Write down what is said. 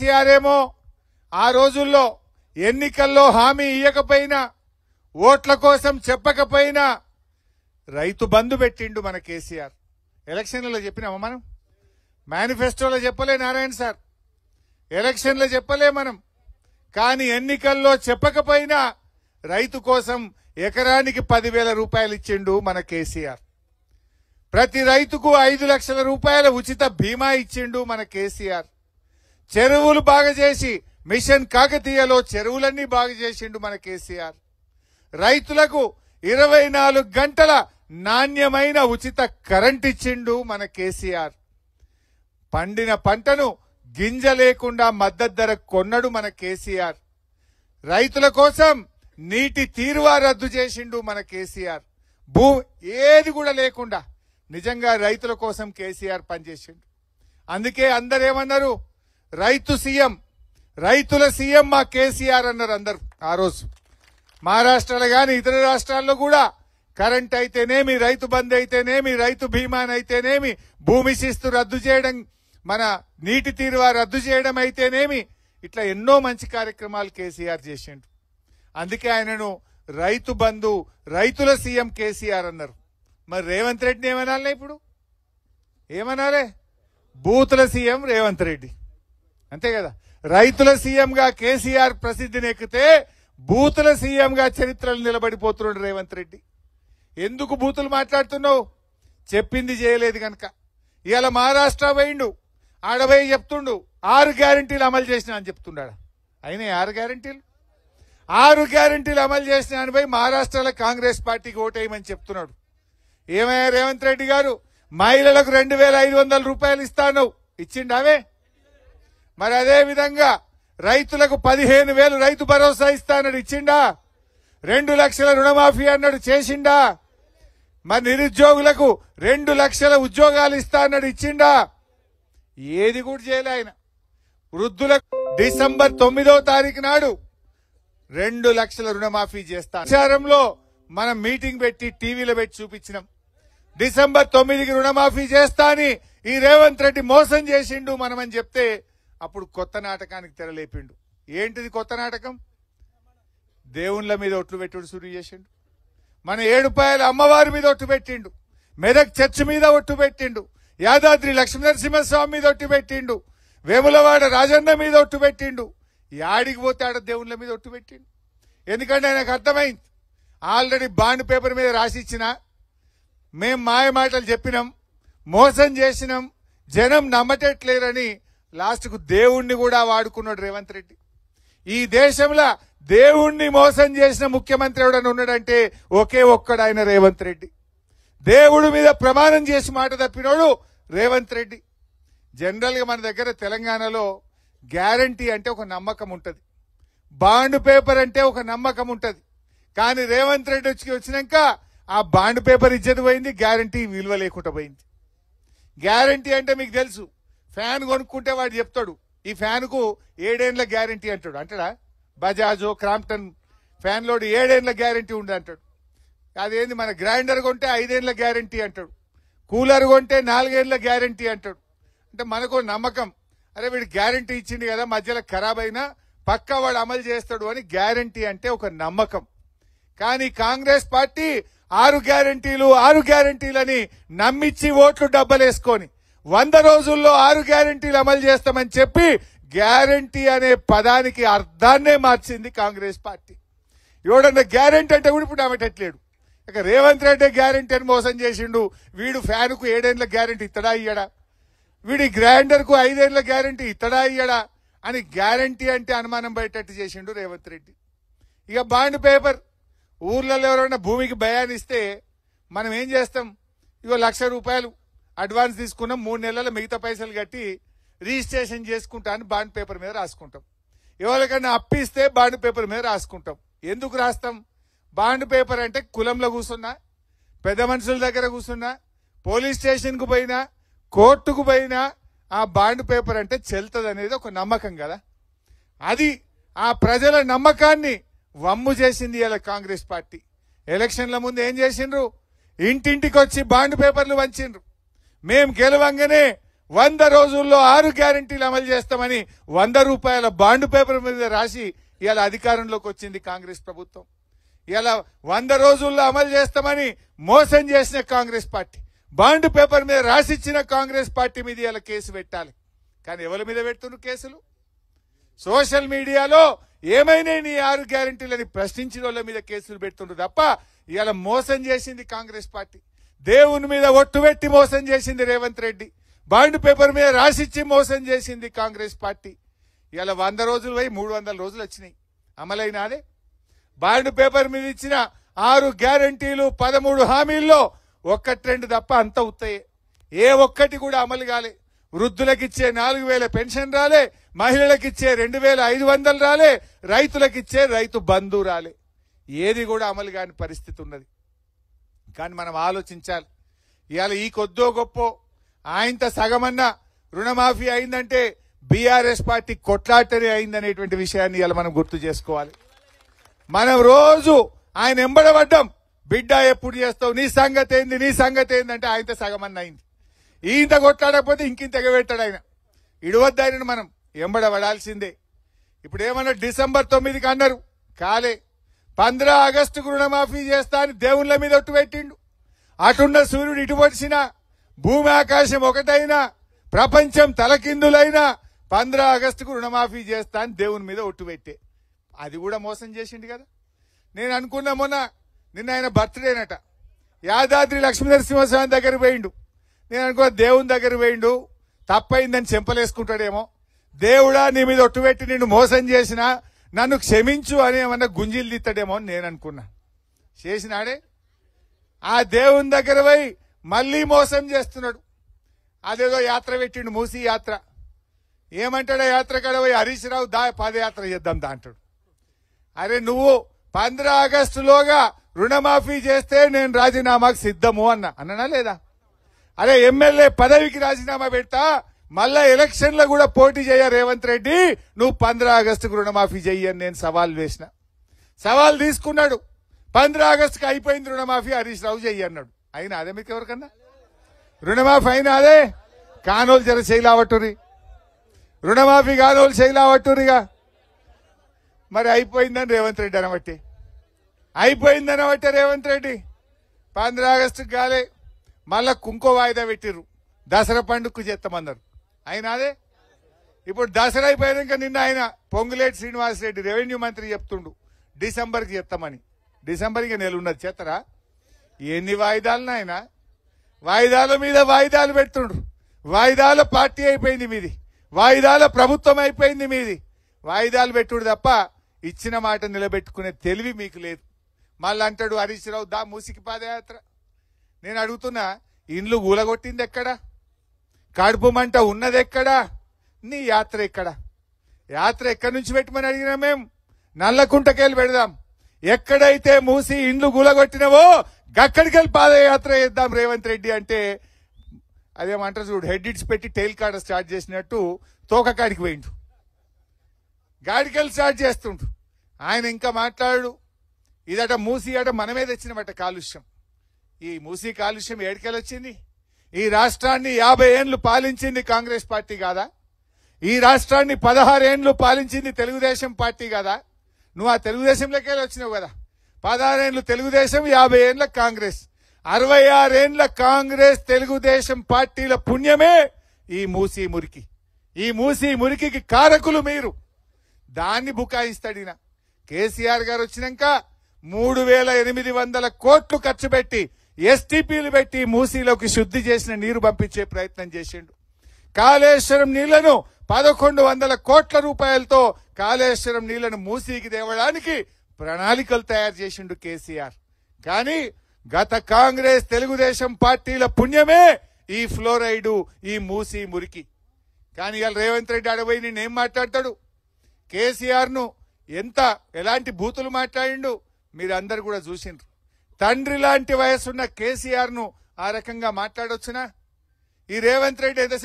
కేసీఆర్ ఏమో ఆ రోజుల్లో ఎన్నికల్లో హామీ ఇయ్యకపోయినా ఓట్ల కోసం చెప్పకపోయినా రైతు బంధు పెట్టిండు మన కేసీఆర్ ఎలక్షన్లలో చెప్పినామా మనం మేనిఫెస్టోలో చెప్పలే నారాయణ సార్ ఎలక్షన్లో చెప్పలే మనం కానీ ఎన్నికల్లో చెప్పకపోయినా రైతు కోసం ఎకరానికి పదివేల రూపాయలు ఇచ్చిండు మన కేసీఆర్ ప్రతి రైతుకు ఐదు లక్షల రూపాయల ఉచిత బీమా ఇచ్చిండు మన కేసీఆర్ చెరువులు బాగా చేసి మిషన్ కాకతీయలో చెరువులన్నీ బాగా చేసిండు మన కేసీఆర్ రైతులకు ఇరవై గంటల నాణ్యమైన ఉచిత కరెంట్ ఇచ్చిండు మన కేసీఆర్ పండిన పంటను గింజ లేకుండా మద్దతు ధర కొన్నడు మన కేసీఆర్ రైతుల కోసం నీటి తీరువా రద్దు చేసిండు మన కేసీఆర్ భూ ఏది కూడా లేకుండా నిజంగా రైతుల కోసం కేసీఆర్ పనిచేసిండు అందుకే అందరేమన్నారు రైతు సీఎం రైతుల సీఎం మా కేసీఆర్ అన్నారు అందరు ఆ రోజు మహారాష్ట్రలో కానీ ఇతర రాష్ట్రాల్లో కూడా కరెంట్ అయితేనేమి రైతు బంద్ అయితేనేమి రైతు బీమానైతేనేమి భూమి శిస్తు రద్దు చేయడం మన నీటి తీరు రద్దు చేయడం అయితేనేమి ఇట్లా ఎన్నో మంచి కార్యక్రమాలు కేసీఆర్ చేసిండు అందుకే ఆయనను రైతు బంధు రైతుల సీఎం కేసీఆర్ అన్నారు మరి రేవంత్ రెడ్డిని ఏమనాలే ఇప్పుడు ఏమనాలే బూతుల సీఎం రేవంత్ రెడ్డి అంతే కదా రైతుల సీఎంగా కేసీఆర్ ప్రసిద్ధిని ఎక్కితే బూతుల సీఎంగా చరిత్రలు నిలబడిపోతున్నాడు రేవంత్ రెడ్డి ఎందుకు బూతులు మాట్లాడుతున్నావు చెప్పింది చేయలేదు కనుక ఇవాళ మహారాష్ట్ర పోయిండు ఆడబోయి చెప్తుండు ఆరు గ్యారంటీలు అమలు చేసిన అని చెప్తున్నాడు అయినా ఆరు గ్యారంటీలు ఆరు గ్యారంటీలు అమలు చేసిన అని పోయి మహారాష్ట్రలో కాంగ్రెస్ పార్టీకి ఓటేయమని చెప్తున్నాడు ఏమయ్యా రేవంత్ రెడ్డి గారు మహిళలకు రెండు రూపాయలు ఇస్తాను ఇచ్చిండావే మరి అదే విధంగా రైతులకు పదిహేను వేలు రైతు భరోసా ఇస్తానని ఇచ్చిండా రెండు లక్షల రుణమాఫీ అన్నాడు చేసిండా మరి నిరుద్యోగులకు రెండు లక్షల ఉద్యోగాలు ఇస్తా ఇచ్చిండా ఏది కూడా చేయలే ఆయన వృద్ధులకు డిసెంబర్ తొమ్మిదో తారీఖు నాడు రెండు లక్షల రుణమాఫీ చేస్తా ప్రచారంలో మనం మీటింగ్ పెట్టి టీవీలో పెట్టి చూపించినాం డిసెంబర్ తొమ్మిదికి రుణమాఫీ చేస్తా అని ఈ రేవంత్ రెడ్డి మోసం చేసిండు మనమని చెప్తే అప్పుడు కొత్త నాటకానికి తెరలేపిండు ఏంటిది కొత్త నాటకం దేవుళ్ళ మీద ఒట్లు పెట్టుడు సురు చేసిండు మన ఏడుపాయల అమ్మవారి మీద ఒట్టు పెట్టిండు మెదక్ చర్చ్ మీద ఒట్టు పెట్టిండు యాదాద్రి లక్ష్మీనరసింహస్వామి మీద ఒట్టు పెట్టిండు వేములవాడ రాజన్న మీద ఒట్టు పెట్టిండు యాడికి పోతే ఆడ దేవుళ్ళ మీద ఒట్టు పెట్టిండు ఎందుకంటే ఆయనకు అర్థమైంది ఆల్రెడీ బాండ్ పేపర్ మీద రాసిచ్చిన మేం మాయ మాటలు చెప్పినాం మోసం చేసినాం జనం నమ్మటట్లేరని లాస్ట్కు దేవుణ్ణి కూడా వాడుకున్నాడు రేవంత్ రెడ్డి ఈ దేశంలో దేవుణ్ణి మోసం చేసిన ముఖ్యమంత్రి ఎవడని ఉన్నాడంటే ఒకే ఒక్కడు ఆయన రేవంత్ రెడ్డి దేవుడి మీద ప్రమాణం చేసి మాట తప్పినోడు రేవంత్ రెడ్డి జనరల్గా మన దగ్గర తెలంగాణలో గ్యారంటీ అంటే ఒక నమ్మకం ఉంటుంది బాండ్ పేపర్ అంటే ఒక నమ్మకం ఉంటుంది కానీ రేవంత్ రెడ్డి వచ్చి వచ్చినాక ఆ బాండ్ పేపర్ ఇచ్చేది పోయింది గ్యారంటీ విలువ లేకుండా పోయింది గ్యారంటీ అంటే మీకు తెలుసు ఫ్యాన్ కొనుక్కుంటే వాడు చెప్తాడు ఈ ఫ్యాన్కు ఏడేండ్ల గ్యారంటీ అంటాడు అంటాడా బజాజో క్రాంప్టన్ ఫ్యాన్ లోడ్ ఏడేండ్ల గ్యారంటీ ఉండే అంటాడు అదేంది మన గ్రైండర్ కొంటే ఐదేండ్ల గ్యారంటీ అంటాడు కూలర్ కొంటే నాలుగేండ్ల గ్యారంటీ అంటాడు అంటే మనకు నమ్మకం అరే వీడు గ్యారంటీ ఇచ్చింది కదా మధ్యలో ఖరాబ్ అయినా పక్క వాడు అమలు చేస్తాడు అని గ్యారంటీ అంటే ఒక నమ్మకం కానీ కాంగ్రెస్ పార్టీ ఆరు గ్యారంటీలు ఆరు గ్యారంటీలని నమ్మిచ్చి ఓట్లు డబ్బలేసుకొని వంద రోజుల్లో ఆరు గ్యారంటీలు అమలు చేస్తామని చెప్పి గ్యారంటీ అనే పదానికి అర్థాన్నే మార్చింది కాంగ్రెస్ పార్టీ ఎవడన్నా గ్యారంటీ అంటే కూడా ఇప్పుడు అమ్మటట్లేడు ఇక రేవంత్ రెడ్డి గ్యారంటీ అని మోసం చేసిండు వీడు ఫ్యాన్కు ఏడేళ్ళ గ్యారంటీ ఇత్తడా ఇయ్యడా వీడి గ్రైండర్కు ఐదేళ్ల గ్యారంటీ ఇత్తడా ఇయ్యడా అని గ్యారంటీ అంటే అనుమానం పడేటట్టు చేసిండు రేవంత్ రెడ్డి ఇక బాండ్ పేపర్ ఊర్లలో ఎవరైనా భూమికి భయాన్నిస్తే మనం ఏం చేస్తాం ఇగో లక్ష రూపాయలు అడ్వాన్స్ తీసుకున్నాం మూడు నెలల మిగతా పైసలు కట్టి రిజిస్ట్రేషన్ చేసుకుంటా అని బాండ్ పేపర్ మీద రాసుకుంటాం ఎవరికైనా అప్పిస్తే బాండ్ పేపర్ మీద రాసుకుంటాం ఎందుకు రాస్తాం బాండ్ పేపర్ అంటే కులంలో కూర్చున్నా పెద్ద మనుషుల దగ్గర కూర్చున్నా పోలీస్ స్టేషన్కు పోయినా కోర్టుకు పోయినా ఆ బాండ్ పేపర్ అంటే చెల్తుంది అనేది ఒక నమ్మకం కదా అది ఆ ప్రజల నమ్మకాన్ని వమ్ము చేసింది ఇలా కాంగ్రెస్ పార్టీ ఎలక్షన్ల ముందు ఏం చేసిండ్రు ఇంటింటికి వచ్చి బాండ్ పేపర్లు వంచిండ్రు మేము గెలవంగానే వంద రోజుల్లో ఆరు గ్యారంటీలు అమలు చేస్తామని వంద రూపాయల బాండ్ పేపర్ మీద రాసి ఇలా అధికారంలోకి వచ్చింది కాంగ్రెస్ ప్రభుత్వం ఇలా వంద రోజుల్లో అమలు చేస్తామని మోసం చేసిన కాంగ్రెస్ పార్టీ బాండ్ పేపర్ మీద రాసిచ్చిన కాంగ్రెస్ పార్టీ మీద ఇలా కేసు పెట్టాలి కానీ ఎవరి మీద పెడుతున్నారు కేసులు సోషల్ మీడియాలో ఏమైనా నీ ఆరు గ్యారంటీలని ప్రశ్నించిన వాళ్ళ మీద కేసులు పెడుతుండ్రు తప్ప ఇలా మోసం చేసింది కాంగ్రెస్ పార్టీ దేవుని మీద ఒట్టు పెట్టి మోసం చేసింది రేవంత్ రెడ్డి బాండ్ పేపర్ మీద రాసిచ్చి మోసం చేసింది కాంగ్రెస్ పార్టీ ఇలా వంద రోజులు పోయి మూడు వందల రోజులు వచ్చినాయి అమలైనదే బాండ్ పేపర్ మీద ఇచ్చిన ఆరు గ్యారంటీలు పదమూడు హామీల్లో ఒక్కటి రెండు తప్ప అంత ఉత్తయే ఏ ఒక్కటి కూడా అమలు కాలే వృద్ధులకు ఇచ్చే నాలుగు వేల పెన్షన్ రాలే మహిళలకు ఇచ్చే రెండు వేల ఐదు వందలు రాలే రైతులకు ఇచ్చే రైతు బంధు రాలే ఏది కూడా అమలు కాని పరిస్థితి ఉన్నది కానీ మనం ఆలోచించాలి ఇవాళ ఈ కొద్దో గొప్ప ఆయనతో సగమన్నా రుణమాఫీ అయిందంటే బీఆర్ఎస్ పార్టీ కొట్లాటనే అయిందనేటువంటి విషయాన్ని ఇలా మనం గుర్తు చేసుకోవాలి మనం రోజు ఆయన ఎంబడబడ్డం బిడ్డ ఎప్పుడు చేస్తావు నీ సంగతి ఏంది నీ సంగతి ఏందంటే ఆయనతో సగమన్న అయింది ఈయంత కొట్లాడకపోతే ఇంకింత ఎగబెట్టాడు ఆయన ఇడవద్దాయనని మనం ఎంబడబడాల్సిందే ఇప్పుడు ఏమన్నా డిసెంబర్ తొమ్మిదికి అన్నారు కాలే పంద్రా ఆగస్టుకు రుణమాఫీ చేస్తా అని దేవుళ్ళ మీద ఒట్టు పెట్టిండు అటున్న సూర్యుడు ఇటుపడిసిన భూమి ఆకాశం ఒకటైనా ప్రపంచం తలకిందులైనా పంద్రా ఆగస్టుకు రుణమాఫీ చేస్తా అని దేవుని మీద ఒట్టు పెట్టే అది కూడా మోసం చేసిండు కదా నేను అనుకున్నా మొన్న నిన్న ఆయన బర్త్డేనట యాదాద్రి నరసింహస్వామి దగ్గర పోయిండు నేను అనుకున్న దేవుని దగ్గర పోయిండు తప్పైందని చెంపలేసుకుంటాడేమో దేవుడా నీ మీద ఒట్టు పెట్టి నిన్ను మోసం చేసినా నన్ను క్షమించు అని ఏమన్నా గుంజీలు తీస్తాడేమో అని నేను అనుకున్నా చేసినాడే ఆ దేవుని దగ్గర పోయి మళ్ళీ మోసం చేస్తున్నాడు అదేదో యాత్ర పెట్టిండు మూసి యాత్ర ఏమంటాడు యాత్ర కడ పోయి హరీష్ రావు దా పాదయాత్ర చేద్దాం దా అంటాడు అరే నువ్వు పంద్ర ఆగస్టులోగా రుణమాఫీ చేస్తే నేను రాజీనామాకు సిద్ధము అన్న అన్నా లేదా అరే ఎమ్మెల్యే పదవికి రాజీనామా పెడతా మళ్ళా ఎలక్షన్లో కూడా పోటీ చేయ రేవంత్ రెడ్డి నువ్వు పంద్ర ఆగస్టుకు రుణమాఫీ చెయ్యని నేను సవాల్ వేసిన సవాల్ తీసుకున్నాడు పంద్ర ఆగస్టుకి అయిపోయింది రుణమాఫీ హరీష్ రావు చెయ్యి అన్నాడు అయినా అదే మీకు ఎవరికన్నా రుణమాఫీ అయినా అదే కానోలు జర చేయలావట్టురి రుణమాఫీ కానోలు చేయలావట్టురిగా మరి అయిపోయిందని రేవంత్ రెడ్డి అనబట్టి అయిపోయిందని బట్టి రేవంత్ రెడ్డి పంద్ర ఆగస్టుకి కాలే మళ్ళా కుంకో వాయిదా పెట్టిర్రు దసరా పండుగకు చేస్తామన్నారు ఆయన అదే ఇప్పుడు దసరా అయిపోయాక నిన్న ఆయన పొంగులేటి శ్రీనివాసరెడ్డి రెవెన్యూ మంత్రి చెప్తుండు డిసెంబర్కి చెప్తామని డిసెంబర్కి నెల ఉన్నది చేతరా ఎన్ని వాయిదాలను ఆయన వాయిదాల మీద వాయిదాలు పెడుతుండ్రు వాయిదాల పార్టీ అయిపోయింది మీది వాయిదాల ప్రభుత్వం అయిపోయింది మీది వాయిదాలు పెట్టుడు తప్ప ఇచ్చిన మాట నిలబెట్టుకునే తెలివి మీకు లేదు మళ్ళీ అంటాడు హరీష్ రావు దా మూసికి పాదయాత్ర నేను అడుగుతున్నా ఇండ్లు ఊలగొట్టింది ఎక్కడా కడుపు మంట ఉన్నదెక్కడా నీ యాత్ర ఎక్కడ యాత్ర ఎక్కడి నుంచి పెట్టమని అడిగినా మేము నల్లకుంటకెళ్ళి పెడదాం ఎక్కడైతే మూసి ఇండ్లు గులగొట్టినవో గక్కడికెళ్ళి పాదయాత్ర చేద్దాం రేవంత్ రెడ్డి అంటే అదేమంటారు చూడు హెడ్ ఇట్స్ పెట్టి టైల్ కాడ స్టార్ట్ చేసినట్టు తోకకాడికి పోయిండు గాడికెళ్ళి స్టార్ట్ చేస్తుండు ఆయన ఇంకా మాట్లాడు ఇదట మూసి అట మనమే తెచ్చినమాట కాలుష్యం ఈ మూసి కాలుష్యం ఏడికెళ్ళి వచ్చింది ఈ రాష్ట్రాన్ని యాభై ఏండ్లు పాలించింది కాంగ్రెస్ పార్టీ కాదా ఈ రాష్ట్రాన్ని పదహారేండ్లు పాలించింది తెలుగుదేశం పార్టీ కదా నువ్వు ఆ తెలుగుదేశంలోకి వెళ్ళి వచ్చినావు కదా పదహారేండ్లు తెలుగుదేశం యాభై ఏండ్ల కాంగ్రెస్ అరవై ఆరేండ్ల కాంగ్రెస్ తెలుగుదేశం పార్టీల పుణ్యమే ఈ మూసీ మురికి ఈ మూసీ మురికికి కారకులు మీరు దాన్ని బుకాయిస్తాడిన కేసీఆర్ గారు వచ్చినాక మూడు వేల ఎనిమిది వందల కోట్లు ఖర్చు పెట్టి ఎస్టీపీలు పెట్టి మూసీలోకి శుద్ధి చేసిన నీరు పంపించే ప్రయత్నం చేసిండు కాళేశ్వరం నీళ్లను పదకొండు వందల కోట్ల రూపాయలతో కాళేశ్వరం నీళ్లను మూసీకి తేవడానికి ప్రణాళికలు తయారు చేసిండు కేసీఆర్ కానీ గత కాంగ్రెస్ తెలుగుదేశం పార్టీల పుణ్యమే ఈ ఫ్లోరైడు ఈ మూసి మురికి కానీ ఇవాళ రేవంత్ రెడ్డి అడవై ఏం మాట్లాడతాడు కేసీఆర్ను ఎంత ఎలాంటి బూతులు మాట్లాడిండు మీరందరు కూడా చూసిండ్రు తండ్రి లాంటి వయసున్న ను ఆ రకంగా మాట్లాడొచ్చునా ఈ రేవంత్ రెడ్డి ఎంతసేపు